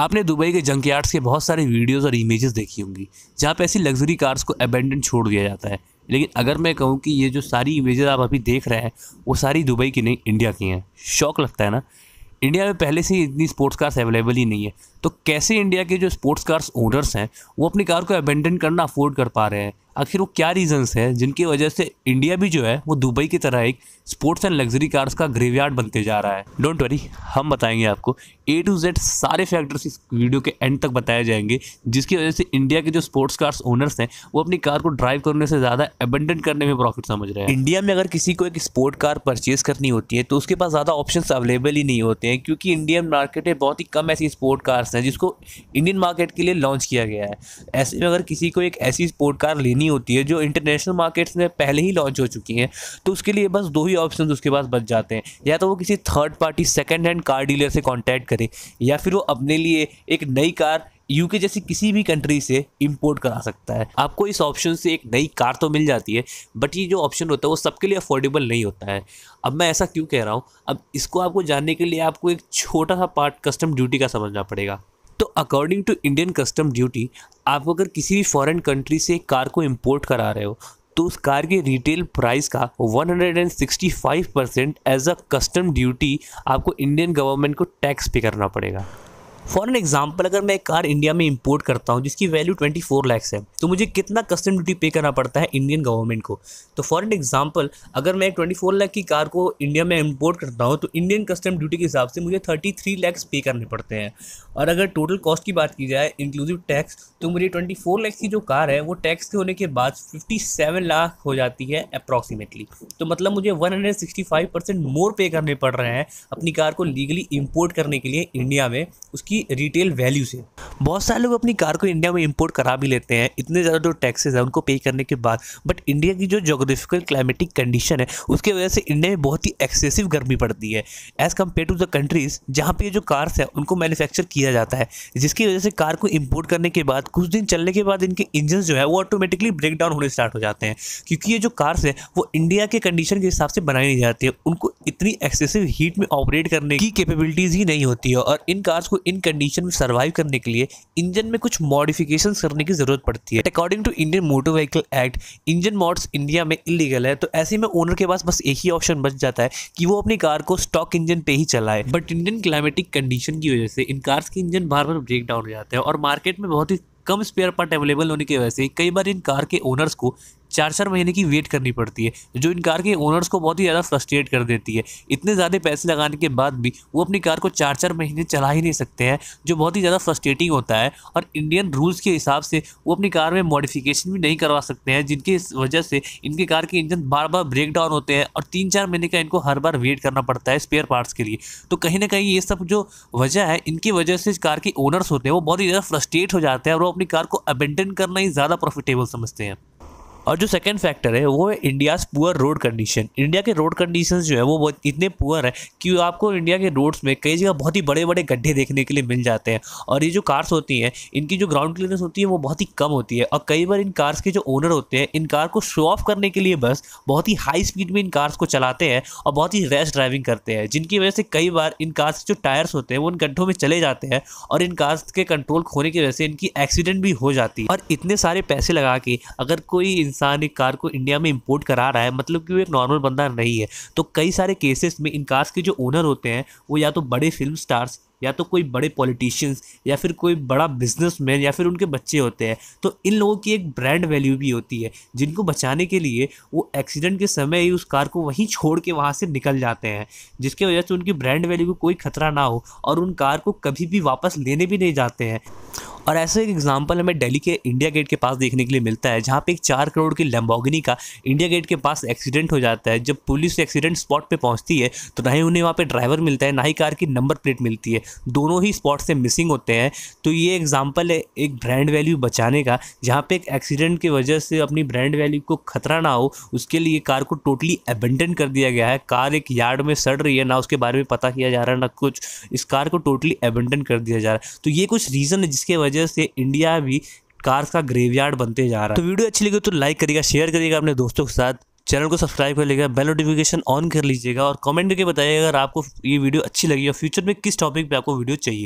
आपने दुबई के junk yards के बहुत सारे वीडियोज़ और इमेजेस देखी होंगी जहाँ पर ऐसी लग्जरी कार्स को अबेंडन छोड़ दिया जाता है लेकिन अगर मैं कहूँ कि ये जो सारी इमेजेस आप अभी देख रहे हैं वो सारी दुबई की नहीं इंडिया की हैं शौक लगता है ना इंडिया में पहले से ही इतनी स्पोर्ट्स कार्स अवेलेबल ही नहीं है तो कैसे इंडिया के जो स्पोर्ट्स कार्स ओनर्स हैं वो अपनी कार को अबेंडन करना अफोर्ड कर पा रहे हैं आखिर वो क्या रीजंस हैं जिनकी वजह से इंडिया भी जो है वो दुबई की तरह एक स्पोर्ट्स एंड लग्जरी कार्स का ग्रेवयार्ड बनते जा रहा है डोंट वरी हम बताएंगे आपको ए टू जेड सारे फैक्टर्स इस वीडियो के एंड तक बताए जाएंगे जिसकी वजह से इंडिया के जो स्पोर्ट्स कार्स ओनर्स हैं वो अपनी कार को ड्राइव करने से ज़्यादा एबंडेंट करने में प्रॉफिट समझ रहे हैं इंडिया में अगर किसी को एक स्पोर्ट कार परचेज करनी होती है तो उसके पास ज़्यादा ऑप्शन अवेलेबल ही नहीं होते हैं क्योंकि इंडियन मार्केट में बहुत ही कम ऐसी स्पोर्ट कार्स हैं जिसको इंडियन मार्केट के लिए लॉन्च किया गया है ऐसे में अगर किसी को एक ऐसी स्पोर्ट कार लेनी लेनी होती है जो इंटरनेशनल मार्केट्स में पहले ही लॉन्च हो चुकी हैं तो उसके लिए बस दो ही ऑप्शन उसके पास बच जाते हैं या तो वो किसी third party second hand car dealer से कॉन्टैक्ट करे या फिर वो अपने लिए एक नई कार यूके जैसी किसी भी कंट्री से इंपोर्ट करा सकता है आपको इस ऑप्शन से एक नई कार तो मिल जाती है बट ये जो ऑप्शन होता है वो सबके लिए अफोर्डेबल नहीं होता है अब मैं ऐसा क्यों कह रहा हूँ अब इसको आपको जानने के लिए आपको एक छोटा सा पार्ट कस्टम ड्यूटी का समझना पड़ेगा तो according to Indian custom duty आप अगर किसी भी फॉरेन कंट्री से कार को इम्पोर्ट करा रहे हो तो उस कार के रिटेल प्राइस का 165 percent as a custom duty आपको इंडियन गवर्नमेंट को टैक्स पे करना पड़ेगा फॉर एन एग्जाम्पल अगर मैं एक कार इंडिया में इंपोर्ट करता हूँ जिसकी वैल्यू ट्वेंटी फोर लैक्स है तो मुझे कितना कस्टम ड्यूटी पे करना पड़ता है इंडियन गवर्नमेंट को तो फॉर एन एग्जाम्पल अगर मैं ट्वेंटी फोर लैख की कार को इंडिया में इम्पोर्ट करता हूँ तो इंडियन कस्टम ड्यूटी के हिसाब से मुझे थर्टी थ्री लैक्स पे करने पड़ते हैं और अगर टोटल कॉस्ट की बात की जाए इंक्लूसिव टैक्स तो मुझे ट्वेंटी फोर लैक्स की जो कार है वो टैक्स के होने के बाद फिफ्टी सेवन लाख हो जाती है अप्रॉक्सीमेटली तो मतलब मुझे one hundred sixty five percent more pay करने पड़ रहे हैं अपनी कार को लीगली इम्पोर्ट करने के लिए इंडिया में उसकी की रिटेल वैल्यू से बहुत सारे लोग अपनी कार को इंडिया में इम्पोर्ट करा भी लेते हैं इतने ज़्यादा जो टैक्सेस हैं उनको पे करने के बाद बट इंडिया की जो जोग्राफिकल क्लाइमेटिक कंडीशन है उसकी वजह से इंडिया में बहुत ही एक्सेसिव गर्मी पड़ती है as compare to the countries जहाँ पर जो कार्स हैं उनको मैनुफैक्चर किया जाता है जिसकी वजह से कार को इम्पोर्ट करने के बाद कुछ दिन चलने के बाद इनके इंजन जो है वो ऑटोमेटिकली ब्रेक डाउन होने स्टार्ट हो जाते हैं क्योंकि ये जो कार्स हैं वो इंडिया के कंडीशन के हिसाब से बनाई नहीं जाती है उनको इतनी एक्सेसिव हीट में ऑपरेट करने की कैपेबिलिटीज़ ही नहीं होती है और इन कार्स को इन इन कंडीशन में सर्वाइव करने के लिए इंजन में कुछ मॉडिफिकेशन करने की जरूरत पड़ती है according to Indian motor vehicle act engine mods India में इलीगल है तो ऐसे में ओनर के पास बस एक ही ऑप्शन बच जाता है कि वो अपनी कार को स्टॉक इंजन पे ही चलाए बट इंडियन क्लाइमेटिक कंडीशन की वजह से इन कार्स के इंजन बार बार ब्रेक डाउन हो जाते हैं और मार्केट में बहुत ही कम स्पेयर पार्ट अवेलेबल होने की वजह से कई बार इन कार के ओनर्स को चार चार महीने की वेट करनी पड़ती है जो इन कार के ओनर्स को बहुत ही ज़्यादा फ्रस्ट्रेट कर देती है इतने ज़्यादा पैसे लगाने के बाद भी वो अपनी कार को चार चार महीने चला ही नहीं सकते हैं जो बहुत ही ज़्यादा फ्रस्ट्रेटिंग होता है और इंडियन रूल्स के हिसाब से वो अपनी कार में मॉडिफिकेशन भी नहीं करवा सकते हैं जिनकी वजह से इनके कार के इंजन बार बार ब्रेक डाउन होते हैं और तीन चार महीने का इनको हर बार वेट करना पड़ता है स्पेयर पार्ट्स के लिए तो कहीं ना कहीं ये सब जो वजह है इनकी वजह से कार के ओनर्स होते हैं वो बहुत ही ज़्यादा फ्रस्ट्रेट हो जाते हैं और वो अपनी कार को अबेंडन करना ही ज़्यादा प्रॉफिटेबल समझते हैं और जो सेकेंड फैक्टर है वो है India's poor road condition India के रोड कंडीशन जो है वो बहुत इतने पुअर है कि आपको इंडिया के रोड्स में कई जगह बहुत ही बड़े बड़े गड्ढे देखने के लिए मिल जाते हैं और ये जो कार्स होती हैं इनकी जो ग्राउंड क्लियरेंस होती है वो बहुत ही कम होती है और कई बार इन कार्स के जो ओनर होते हैं इन कार को शो ऑफ करने के लिए बस बहुत ही हाई स्पीड में इन कार्स को चलाते हैं और बहुत ही रैश ड्राइविंग करते हैं जिनकी वजह से कई बार इन कार्स के जो टायर्स होते हैं वो उन गड्ढों में चले जाते हैं और इन कार्स के कंट्रोल खोने की वजह से इनकी एक्सीडेंट भी हो जाती है और इतने सारे पैसे लगा के अगर कोई इंसान एक कार को इंडिया में इम्पोर्ट करा रहा है मतलब कि वो एक नॉर्मल बंदा नहीं है तो कई सारे केसेस में इन कार्स के जो ओनर होते हैं वो या तो बड़े फिल्म स्टार्स या तो कोई बड़े पॉलिटिशियंस या फिर कोई बड़ा बिजनेसमैन या फिर उनके बच्चे होते हैं तो इन लोगों की एक ब्रांड वैल्यू भी होती है जिनको बचाने के लिए वो एक्सीडेंट के समय ही उस कार को वहीं छोड़ के वहाँ से निकल जाते हैं जिसके वजह से उनकी ब्रांड वैल्यू को कोई खतरा ना हो और उन कार को कभी भी वापस लेने भी नहीं जाते हैं और ऐसा एक एग्जाम्पल हमें दिल्ली के इंडिया गेट के पास देखने के लिए मिलता है जहाँ पे एक चार करोड़ की लम्बोगिनी का इंडिया गेट के पास एक्सीडेंट हो जाता है जब पुलिस एक्सीडेंट स्पॉट पर पहुँचती है तो ना ही उन्हें वहाँ पर ड्राइवर मिलता है ना ही कार की नंबर प्लेट मिलती है दोनों ही स्पॉट से मिसिंग होते हैं तो ये एग्जाम्पल है एक ब्रांड वैल्यू बचाने का जहाँ पर एक एक्सीडेंट की वजह से अपनी ब्रांड वैल्यू को खतरा ना हो उसके लिए कार को टोटली एबेंडन कर दिया गया है कार एक यार्ड में सड़ रही है ना उसके बारे में पता किया जा रहा है ना कुछ इस कार को टोटली एबेंडन कर दिया जा रहा है तो ये कुछ रीज़न है जिसके वजह वजह से इंडिया भी कार्स का ग्रेवयार्ड बनते जा रहा है तो वीडियो अच्छी लगी तो लाइक करिएगा शेयर करिएगा अपने दोस्तों के साथ चैनल को सब्सक्राइब कर लीजिएगा बेल नोटिफिकेशन ऑन कर लीजिएगा और कमेंट करके बताइएगा अगर आपको ये वीडियो अच्छी लगी और फ्यूचर में किस टॉपिक पे आपको वीडियो चाहिए